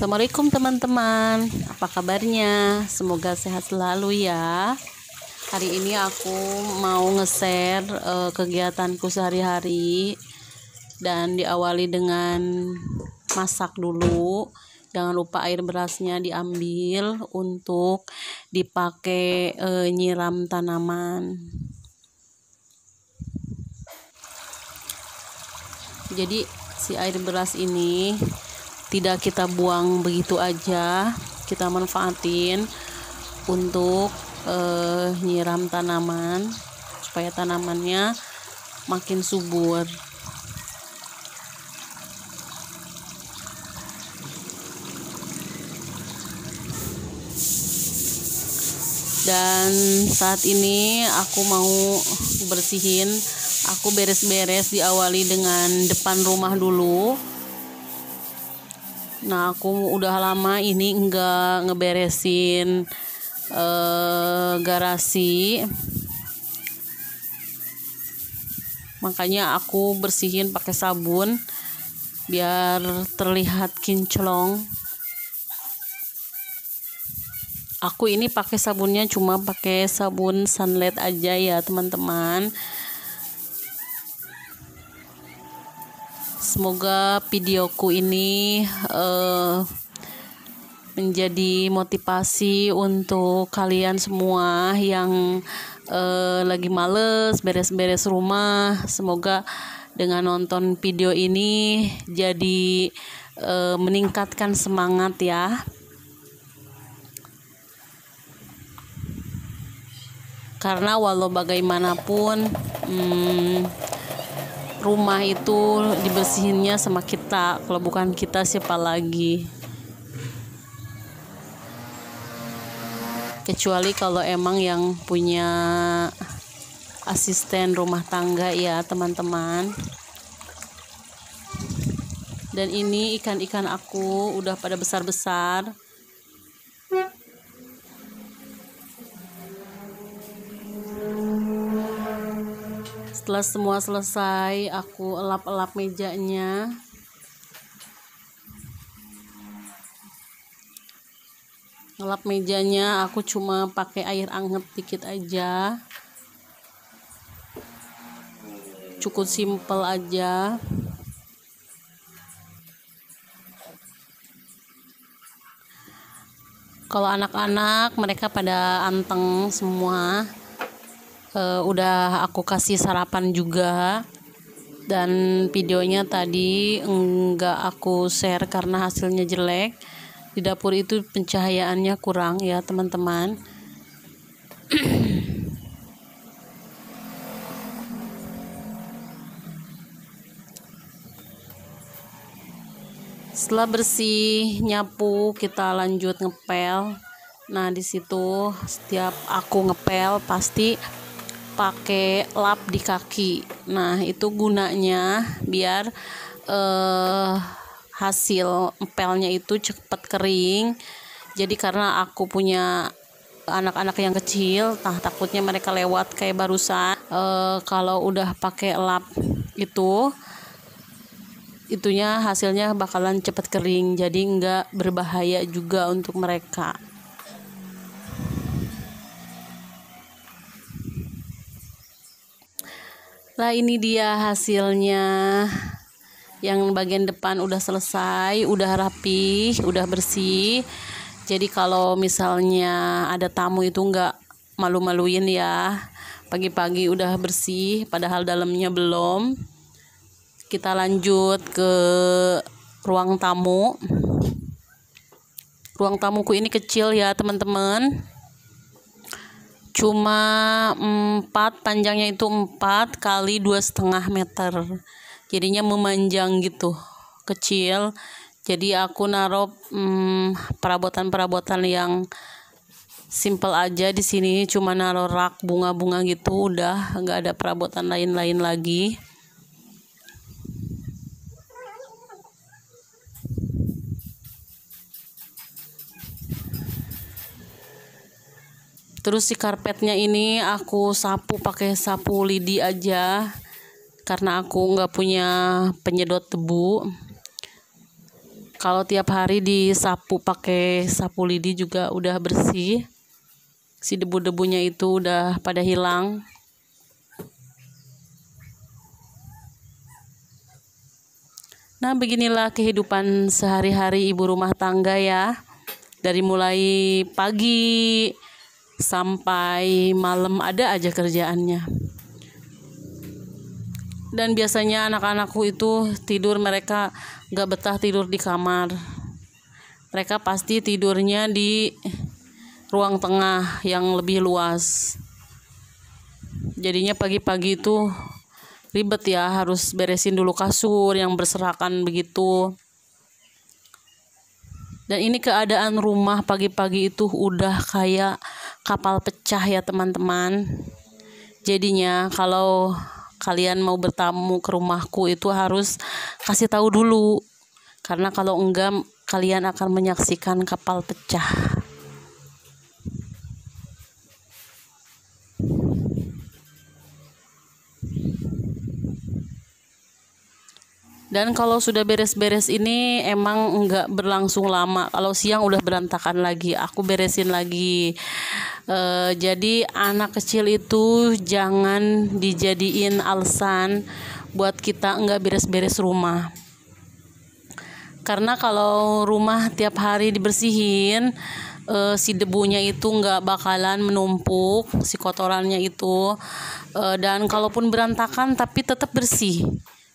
Assalamualaikum teman-teman Apa kabarnya? Semoga sehat selalu ya Hari ini aku mau nge-share uh, kegiatanku sehari-hari Dan diawali dengan masak dulu Jangan lupa air berasnya diambil untuk dipakai uh, nyiram tanaman Jadi si air beras ini tidak kita buang begitu aja kita manfaatin untuk eh, nyiram tanaman supaya tanamannya makin subur dan saat ini aku mau bersihin aku beres-beres diawali dengan depan rumah dulu Nah aku udah lama ini enggak ngeberesin uh, garasi makanya aku bersihin pakai sabun biar terlihat kinclong aku ini pakai sabunnya cuma pakai sabun sunlight aja ya teman-teman Semoga videoku ini uh, menjadi motivasi untuk kalian semua yang uh, lagi males beres-beres rumah. Semoga dengan nonton video ini jadi uh, meningkatkan semangat ya. Karena walau bagaimanapun, hmm, rumah itu dibersihinnya sama kita kalau bukan kita siapa lagi kecuali kalau emang yang punya asisten rumah tangga ya teman-teman dan ini ikan-ikan aku udah pada besar-besar setelah semua selesai aku elap-elap mejanya ngelap mejanya aku cuma pakai air anget dikit aja cukup simple aja kalau anak-anak mereka pada anteng semua uh, udah aku kasih sarapan juga dan videonya tadi enggak aku share karena hasilnya jelek di dapur itu pencahayaannya kurang ya teman-teman setelah bersih nyapu kita lanjut ngepel nah disitu setiap aku ngepel pasti pakai lap di kaki. Nah, itu gunanya biar eh, hasil empelnya itu cepat kering. Jadi karena aku punya anak-anak yang kecil, nah takutnya mereka lewat kayak barusan. Eh, kalau udah pakai lap itu, itunya hasilnya bakalan cepat kering, jadi nggak berbahaya juga untuk mereka. Nah ini dia hasilnya yang bagian depan udah selesai, udah rapi, udah bersih. Jadi kalau misalnya ada tamu itu nggak malu-maluin ya. Pagi-pagi udah bersih, padahal dalamnya belum. Kita lanjut ke ruang tamu. Ruang tamuku ini kecil ya teman-teman cuma empat panjangnya itu empat kali dua setengah meter jadinya memanjang gitu kecil jadi aku naruh hmm, perabotan-perabotan yang simple aja di sini cuma naruh rak bunga-bunga gitu udah nggak ada perabotan lain-lain lagi terus si karpetnya ini aku sapu pakai sapu lidi aja karena aku nggak punya penyedot tebu. kalau tiap hari disapu pakai sapu lidi juga udah bersih si debu-debunya itu udah pada hilang Nah, beginilah kehidupan sehari-hari ibu rumah tangga ya. Dari mulai pagi sampai malam ada aja kerjaannya dan biasanya anak-anakku itu tidur mereka gak betah tidur di kamar mereka pasti tidurnya di ruang tengah yang lebih luas jadinya pagi-pagi itu ribet ya harus beresin dulu kasur yang berserakan begitu dan ini keadaan rumah pagi-pagi itu udah kayak kapal pecah ya teman-teman. Jadinya kalau kalian mau bertamu ke rumahku itu harus kasih tahu dulu. Karena kalau enggak kalian akan menyaksikan kapal pecah. Dan kalau sudah beres-beres ini emang nggak berlangsung lama. Kalau siang udah berantakan lagi, aku beresin lagi E, jadi anak kecil itu jangan dijadiin alasan buat kita nggak beres-beres rumah. Karena kalau rumah tiap hari dibersihin, e, si debunya itu nggak bakalan menumpuk, si kotorannya itu. E, dan kalaupun berantakan tapi tetap bersih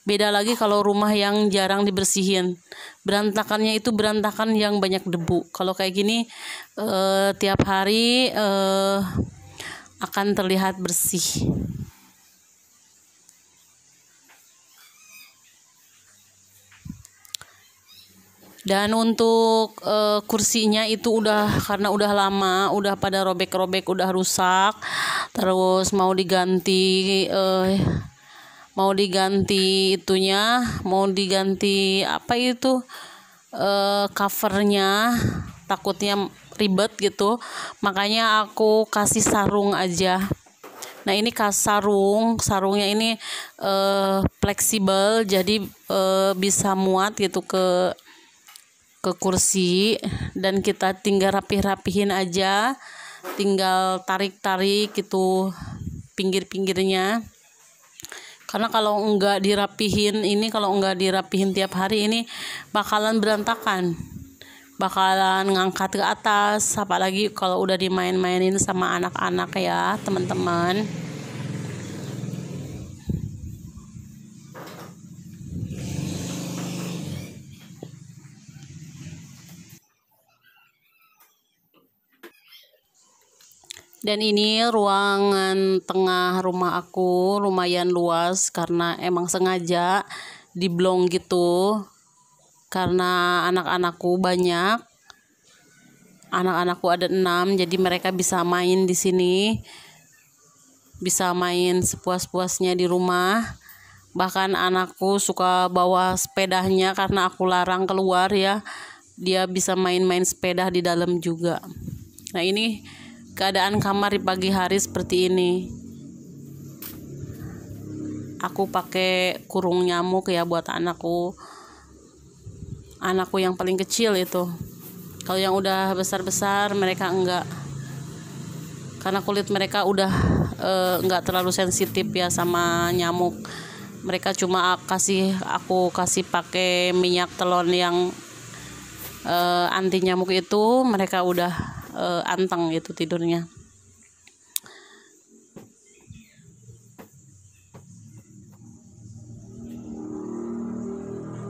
Beda lagi kalau rumah yang jarang dibersihin. Berantakannya itu berantakan yang banyak debu. Kalau kayak gini eh, tiap hari eh, akan terlihat bersih. Dan untuk e, kursinya itu udah karena udah lama, udah pada robek-robek, udah rusak. Terus mau diganti e, mau diganti itunya mau diganti apa itu e, covernya takutnya ribet gitu makanya aku kasih sarung aja nah ini kasarung, sarung sarungnya ini e, fleksibel jadi e, bisa muat gitu ke ke kursi dan kita tinggal rapih-rapihin aja tinggal tarik-tarik gitu pinggir-pinggirnya karena kalau enggak dirapihin ini kalau enggak dirapihin tiap hari ini bakalan berantakan bakalan ngangkat ke atas apalagi kalau udah dimain-mainin sama anak-anak ya teman-teman Dan ini ruangan tengah rumah aku lumayan luas karena emang sengaja diblong gitu karena anak-anakku banyak. Anak-anakku ada enam, jadi mereka bisa main di sini, bisa main sepuas-puasnya di rumah. Bahkan anakku suka bawa sepedanya karena aku larang keluar ya. Dia bisa main-main sepeda di dalam juga. Nah, ini keadaan kamar di pagi hari seperti ini aku pakai kurung nyamuk ya buat anakku anakku yang paling kecil itu kalau yang udah besar-besar mereka enggak karena kulit mereka udah eh, enggak terlalu sensitif ya sama nyamuk mereka cuma kasih aku kasih pakai minyak telon yang eh, anti nyamuk itu mereka udah uh, anteng gitu tidurnya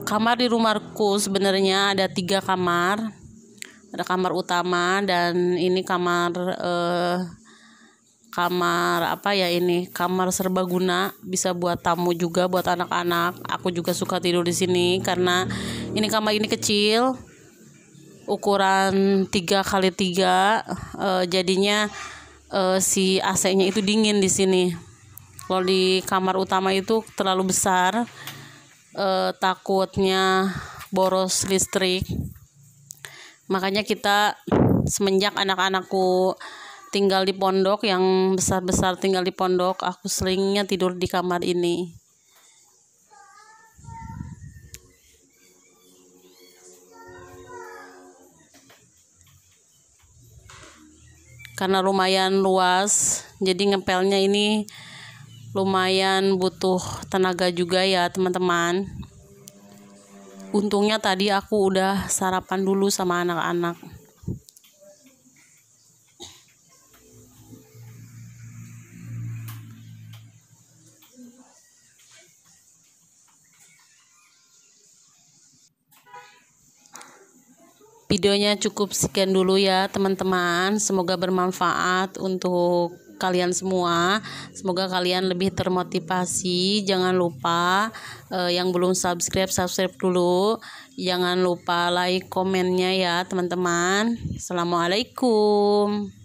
kamar di rumahku sebenarnya ada tiga kamar ada kamar utama dan ini kamar uh, kamar apa ya ini kamar serbaguna bisa buat tamu juga buat anak-anak aku juga suka tidur di sini karena ini kamar ini kecil ukuran 3 kali 3 eh, jadinya eh, si AC-nya itu dingin di sini. Kalau di kamar utama itu terlalu besar, eh, takutnya boros listrik. Makanya kita semenjak anak-anakku tinggal di pondok yang besar-besar tinggal di pondok, aku seringnya tidur di kamar ini. karena lumayan luas jadi ngepelnya ini lumayan butuh tenaga juga ya teman-teman untungnya tadi aku udah sarapan dulu sama anak-anak videonya cukup sekian dulu ya teman-teman semoga bermanfaat untuk kalian semua semoga kalian lebih termotivasi jangan lupa eh, yang belum subscribe subscribe dulu jangan lupa like komennya ya teman-teman assalamualaikum